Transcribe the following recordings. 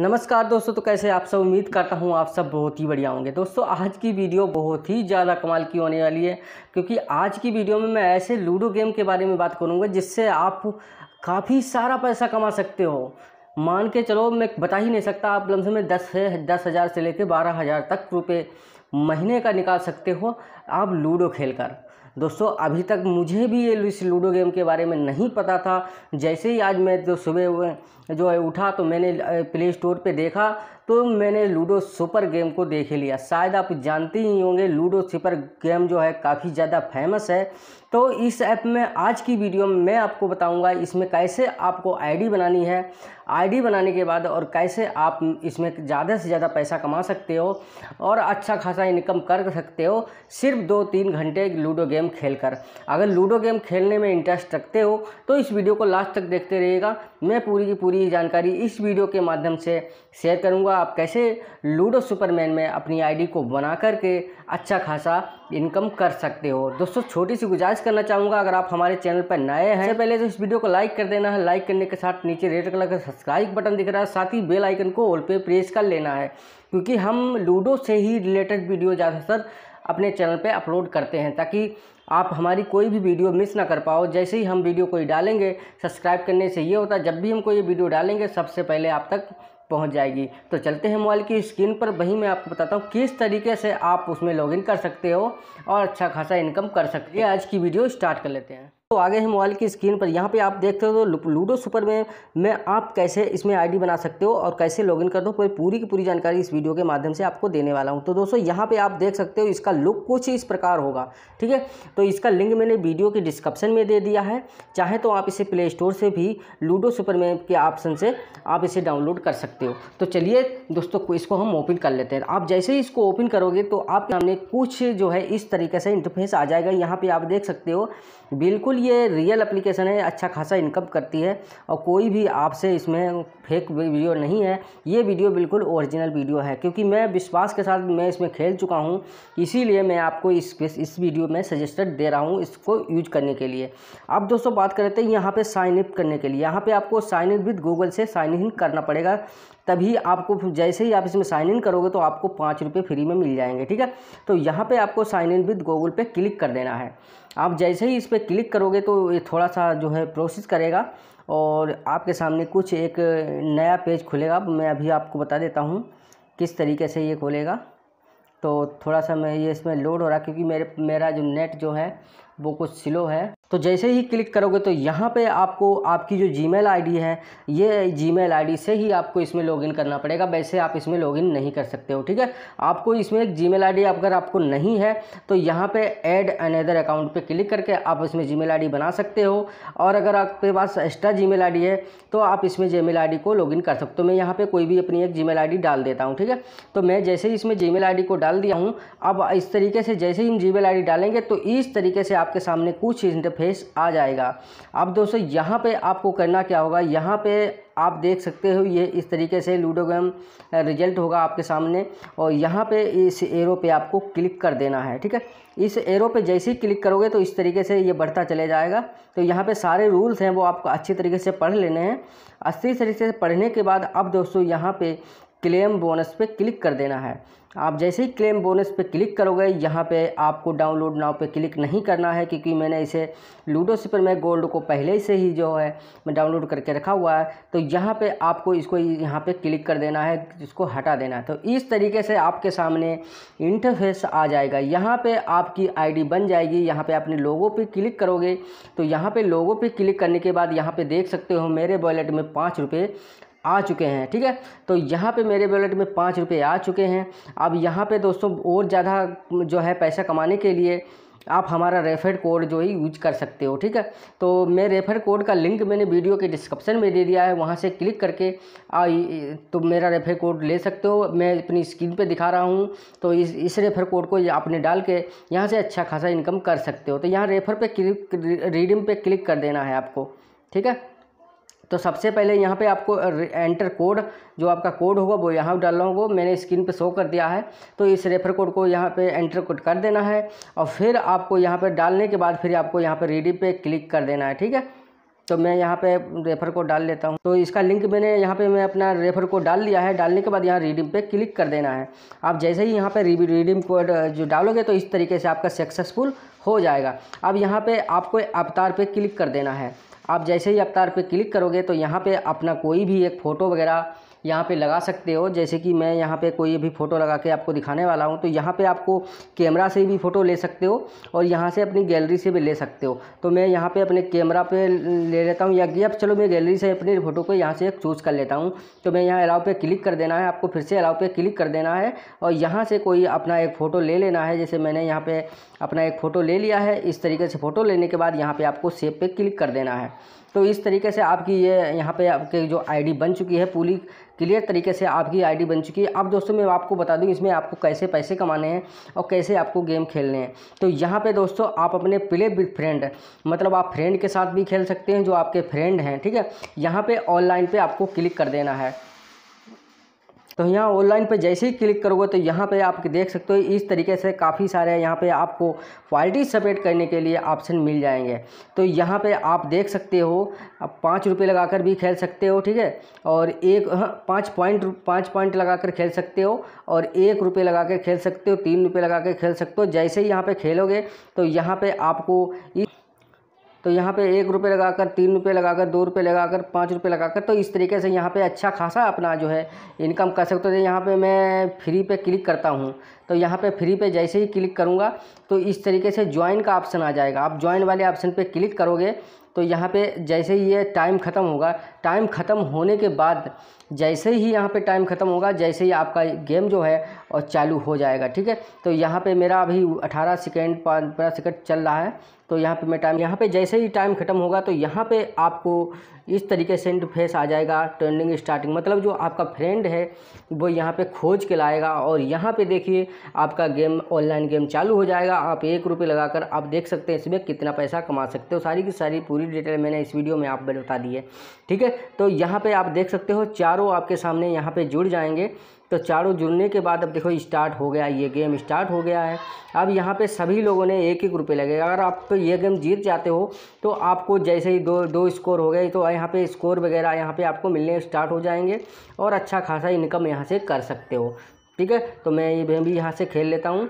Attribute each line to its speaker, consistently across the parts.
Speaker 1: नमस्कार दोस्तों तो कैसे आप सब उम्मीद करता हूँ आप सब बहुत ही बढ़िया होंगे दोस्तों आज की वीडियो बहुत ही ज़्यादा कमाल की होने वाली है क्योंकि आज की वीडियो में मैं ऐसे लूडो गेम के बारे में बात करूँगा जिससे आप काफ़ी सारा पैसा कमा सकते हो मान के चलो मैं बता ही नहीं सकता आप लमसम में दस से दस हज़ार से लेकर बारह हज़ार तक रुपये महीने का निकाल सकते हो आप लूडो खेल कर दोस्तों अभी तक मुझे भी ये इस लूडो गेम के बारे में नहीं पता था जैसे ही आज मैं तो सुबह जो है उठा तो मैंने प्ले स्टोर पे देखा तो मैंने लूडो सुपर गेम को देख लिया शायद आप जानते ही होंगे लूडो सुपर गेम जो है काफ़ी ज़्यादा फेमस है तो इस ऐप में आज की वीडियो में मैं आपको बताऊंगा इसमें कैसे आपको आईडी बनानी है आईडी बनाने के बाद और कैसे आप इसमें ज़्यादा से ज़्यादा पैसा कमा सकते हो और अच्छा खासा इनकम कर सकते हो सिर्फ दो तीन घंटे लूडो गेम खेल कर अगर लूडो गेम खेलने में इंटरेस्ट रखते हो तो इस वीडियो को लास्ट तक देखते रहिएगा मैं पूरी की पूरी जानकारी इस वीडियो के माध्यम से शेयर करूंगा आप कैसे लूडो सुपरमैन में अपनी आईडी को बना करके अच्छा खासा इनकम कर सकते हो दोस्तों छोटी सी गुजारिश करना चाहूँगा अगर आप हमारे चैनल पर नए हैं पहले तो इस वीडियो को लाइक कर देना है लाइक करने के साथ नीचे रेड कलर का सब्सक्राइब बटन दिख रहा है साथ ही बेल आइकन को ऑल पे प्रेस कर लेना है क्योंकि हम लूडो से ही रिलेटेड वीडियो ज़्यादातर अपने चैनल पे अपलोड करते हैं ताकि आप हमारी कोई भी वीडियो मिस ना कर पाओ जैसे ही हम वीडियो कोई डालेंगे सब्सक्राइब करने से ये होता है जब भी हम कोई ये वीडियो डालेंगे सबसे पहले आप तक पहुंच जाएगी तो चलते हैं मोबाइल की स्क्रीन पर वही मैं आपको बताता हूँ किस तरीके से आप उसमें लॉगिन कर सकते हो और अच्छा खासा इनकम कर सकते हैं आज की वीडियो स्टार्ट कर लेते हैं तो आगे है मोबाइल की स्क्रीन पर यहाँ पे आप देखते हो तो लूडो सुपर में में आप कैसे इसमें आईडी बना सकते हो और कैसे लॉगिन कर दो पूरी पूरी की पूरी जानकारी इस वीडियो के माध्यम से आपको देने वाला हूँ तो दोस्तों यहाँ पे आप देख सकते हो इसका लुक कुछ इस प्रकार होगा ठीक है तो इसका लिंक मैंने वीडियो के डिस्क्रिप्शन में दे दिया है चाहे तो आप इसे प्ले स्टोर से भी लूडो सुपर में के ऑप्शन से आप इसे डाउनलोड कर सकते हो तो चलिए दोस्तों इसको हम ओपन कर लेते हैं आप जैसे ही इसको ओपन करोगे तो आपके सामने कुछ जो है इस तरीके से इंटरफेस आ जाएगा यहाँ पर आप देख सकते हो बिल्कुल बिल्कुल ये रियल एप्लीकेशन है अच्छा खासा इनकम करती है और कोई भी आपसे इसमें फेक वीडियो नहीं है ये वीडियो बिल्कुल ओरिजिनल वीडियो है क्योंकि मैं विश्वास के साथ मैं इसमें खेल चुका हूँ इसीलिए मैं आपको इस इस वीडियो में सजेस्टेड दे रहा हूँ इसको यूज करने के लिए अब दोस्तों बात करते हैं तो यहाँ पर साइन इप करने के लिए यहाँ पर आपको साइन इन विद गूगल से साइन इन करना पड़ेगा तभी आपको जैसे ही आप इसमें साइन इन करोगे तो आपको पाँच रुपये फ्री में मिल जाएंगे ठीक है तो यहाँ पे आपको साइन इन विद गूगल पे क्लिक कर देना है आप जैसे ही इस पर क्लिक करोगे तो ये थोड़ा सा जो है प्रोसेस करेगा और आपके सामने कुछ एक नया पेज खुलेगा मैं अभी आपको बता देता हूँ किस तरीके से ये खोलेगा तो थोड़ा सा मैं ये इसमें लोड हो रहा क्योंकि मेरे मेरा जो नेट जो है वो कुछ स्लो है तो जैसे ही क्लिक करोगे तो यहाँ पे आपको आपकी जो जी मेल है ये जी मेल से ही आपको इसमें लॉगिन करना पड़ेगा वैसे आप इसमें लॉगिन नहीं कर सकते हो ठीक है आपको इसमें एक जी मेल अगर आपको नहीं है तो यहाँ पे ऐड अनदर अकाउंट पे क्लिक करके आप इसमें जी मेल बना सकते हो और अगर आपके पास एक्स्ट्रा जी मेल है तो आप इसमें जी मेल को लॉगिन कर सकते हो मैं यहाँ पर कोई भी अपनी एक जी मेल डाल देता हूँ ठीक है तो मैं जैसे ही इसमें जी मेल को डाल दिया हूँ अब इस तरीके से जैसे ही हम जी मेल डालेंगे तो इस तरीके से आपके सामने कुछ इंटर इंटरफेस आ जाएगा अब दोस्तों यहाँ पे आपको करना क्या होगा यहाँ पे आप देख सकते हो ये इस तरीके से लूडो गेम रिजल्ट होगा आपके सामने और यहाँ पे इस एरो पे आपको क्लिक कर देना है ठीक है इस एरो पे जैसे ही क्लिक करोगे तो इस तरीके से ये बढ़ता चले जाएगा तो यहाँ पे सारे रूल्स हैं वो आपको अच्छी तरीके से पढ़ लेने हैं अच्छी तरीके से पढ़ने के बाद अब दोस्तों यहाँ पे क्लेम बोनस पे क्लिक कर देना है आप जैसे ही क्लेम बोनस पे क्लिक करोगे यहाँ पे आपको डाउनलोड नाव पे क्लिक नहीं करना है क्योंकि मैंने इसे लूडो सिपर में गोल्ड को पहले से ही जो है मैं डाउनलोड करके रखा हुआ है तो यहाँ पे आपको इसको यहाँ पे क्लिक कर देना है इसको हटा देना है तो इस तरीके से आपके सामने इंटरफेस आ जाएगा यहाँ पर आपकी आई बन जाएगी यहाँ पर आपने लोगों पर क्लिक करोगे तो यहाँ पर लोगों पर क्लिक करने के बाद यहाँ पर देख सकते हो मेरे वॉलेट में पाँच आ चुके हैं ठीक है तो यहाँ पे मेरे वॉलेट में पाँच रुपये आ चुके हैं अब यहाँ पे दोस्तों और ज़्यादा जो है पैसा कमाने के लिए आप हमारा रेफर कोड जो है यूज कर सकते हो ठीक है तो मैं रेफर कोड का लिंक मैंने वीडियो के डिस्क्रिप्शन में दे दिया है वहाँ से क्लिक करके आ, तो मेरा रेफर कोड ले सकते हो मैं अपनी स्क्रीन पे दिखा रहा हूँ तो इस इस रेफर कोड को आपने डाल के यहाँ से अच्छा खासा इनकम कर सकते हो तो यहाँ रेफर पे क्लिक रीडिम पे क्लिक कर देना है आपको ठीक है तो सबसे पहले यहाँ पे आपको एंटर कोड जो आपका कोड होगा वो यहाँ डालना होगा मैंने स्क्रीन पे शो कर दिया है तो इस रेफर कोड को यहाँ पे एंटर कोड कर देना है और फिर आपको यहाँ पे डालने के बाद फिर आपको यहाँ पे रेडी पे क्लिक कर देना है ठीक है तो मैं यहाँ पे रेफर कोड डाल लेता हूँ तो इसका लिंक मैंने यहाँ पे मैं अपना रेफर कोड डाल लिया है डालने के बाद यहाँ रिडीम पे क्लिक कर देना है आप जैसे ही यहाँ पे रिडीम कोड जो डालोगे तो इस तरीके से आपका सक्सेसफुल हो जाएगा अब यहाँ पे आपको अवतार पे क्लिक कर देना है आप जैसे ही अवतार पे क्लिक करोगे तो यहाँ पे अपना कोई भी एक फ़ोटो वगैरह यहाँ पे लगा सकते हो जैसे कि मैं यहाँ पे कोई भी फ़ोटो लगा के आपको दिखाने वाला हूँ तो यहाँ पे आपको कैमरा से भी फ़ोटो ले सकते हो और यहाँ से अपनी गैलरी से भी ले सकते हो तो मैं यहाँ पे अपने कैमरा पे ले लेता हूँ या गिया चलो मैं गैलरी से अपनी फ़ोटो को यहाँ से चूज़ कर लेता हूँ तो मैं यहाँ अलाउ पर क्लिक कर देना है आपको फिर से अलाउ पर क्लिक कर देना है और यहाँ से कोई अपना एक फ़ोटो ले लेना है जैसे मैंने यहाँ पर अपना एक फ़ोटो ले लिया है इस तरीके से फ़ोटो लेने के बाद यहाँ पर आपको सेब पर क्लिक कर देना है तो इस तरीके से आपकी ये यहाँ पे आपके जो आईडी बन चुकी है पूरी क्लियर तरीके से आपकी आईडी बन चुकी है अब दोस्तों मैं आपको बता दूँ इसमें आपको कैसे पैसे कमाने हैं और कैसे आपको गेम खेलने हैं तो यहाँ पे दोस्तों आप अपने प्ले विथ फ्रेंड मतलब आप फ्रेंड के साथ भी खेल सकते हैं जो आपके फ्रेंड हैं ठीक है यहाँ पर ऑनलाइन पर आपको क्लिक कर देना है तो यहाँ ऑनलाइन पे जैसे ही क्लिक करोगे तो यहाँ पे आप देख सकते हो इस तरीके से काफ़ी सारे यहाँ पे आपको क्वालिटी सपेट करने के लिए ऑप्शन मिल जाएंगे तो यहाँ पे आप देख सकते हो आप पाँच रुपये लगा कर भी खेल सकते हो ठीक है और एक हाँ, पाँच पॉइंट पाँच पॉइंट लगा कर खेल सकते हो और एक रुपये लगा कर खेल सकते हो तीन रुपये लगा कर खेल सकते हो जैसे ही यहाँ पर खेलोगे तो यहाँ पर आपको इस तो यहाँ पे एक रुपये लगाकर तीन रुपये लगाकर दो रुपये लगाकर पाँच रुपये लगाकर तो इस तरीके से यहाँ पे अच्छा खासा अपना जो है इनकम कर सकते हो तो यहाँ पे मैं फ्री पे क्लिक करता हूँ तो यहाँ पे फ्री पे जैसे ही क्लिक करूँगा तो इस तरीके से ज्वाइन का ऑप्शन आ जाएगा आप ज्वाइन वाले ऑप्शन पे क्लिक करोगे तो यहाँ पे जैसे ही ये टाइम ख़त्म होगा टाइम ख़त्म होने के बाद जैसे ही यहाँ पे टाइम ख़त्म होगा जैसे ही आपका गेम जो है और चालू हो जाएगा ठीक है तो यहाँ पे मेरा अभी 18 सेकेंड पंद्रह सेकेंड चल रहा है तो यहाँ पे मैं टाइम यहाँ पे जैसे ही टाइम ख़त्म होगा तो यहाँ पे आपको इस तरीके से इंटरफेस आ जाएगा ट्रेंडिंग स्टार्टिंग मतलब जो आपका फ्रेंड है वो यहाँ पर खोज के लाएगा और यहाँ पर देखिए आपका गेम ऑनलाइन गेम चालू हो जाएगा आप एक रुपये लगाकर आप देख सकते हैं इसमें कितना पैसा कमा सकते हो सारी की सारी पूरी डिटेल मैंने इस वीडियो में आप बता दी है ठीक है तो यहाँ पर आप देख सकते हो चारों आपके सामने यहाँ पर जुड़ जाएंगे तो चारों जुड़ने के बाद अब देखो स्टार्ट हो गया ये गेम स्टार्ट हो गया है अब यहाँ पे सभी लोगों ने एक एक रुपये लगे अगर आप तो ये गेम जीत जाते हो तो आपको जैसे ही दो दो स्कोर हो गए तो यहाँ पे स्कोर वगैरह यहाँ पे आपको मिलने स्टार्ट हो जाएंगे और अच्छा खासा इनकम यहाँ से कर सकते हो ठीक है तो मैं ये भी यहाँ से खेल लेता हूँ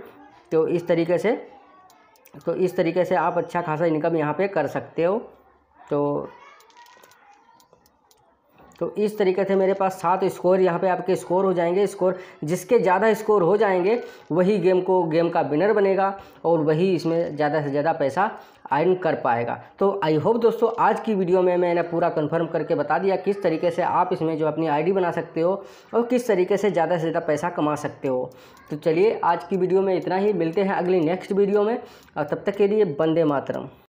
Speaker 1: तो इस तरीके से तो इस तरीके से आप अच्छा खासा इनकम यहाँ पे कर सकते हो तो तो इस तरीके से मेरे पास सात स्कोर यहाँ पे आपके स्कोर हो जाएंगे स्कोर जिसके ज़्यादा स्कोर हो जाएंगे वही गेम को गेम का विनर बनेगा और वही इसमें ज़्यादा से ज़्यादा पैसा अर्न कर पाएगा तो आई होप दोस्तों आज की वीडियो में मैंने पूरा कंफर्म करके बता दिया किस तरीके से आप इसमें जो अपनी आईडी बना सकते हो और किस तरीके से ज़्यादा से ज़्यादा पैसा कमा सकते हो तो चलिए आज की वीडियो में इतना ही मिलते हैं अगली नेक्स्ट वीडियो में और तब तक के लिए बंदे मातरम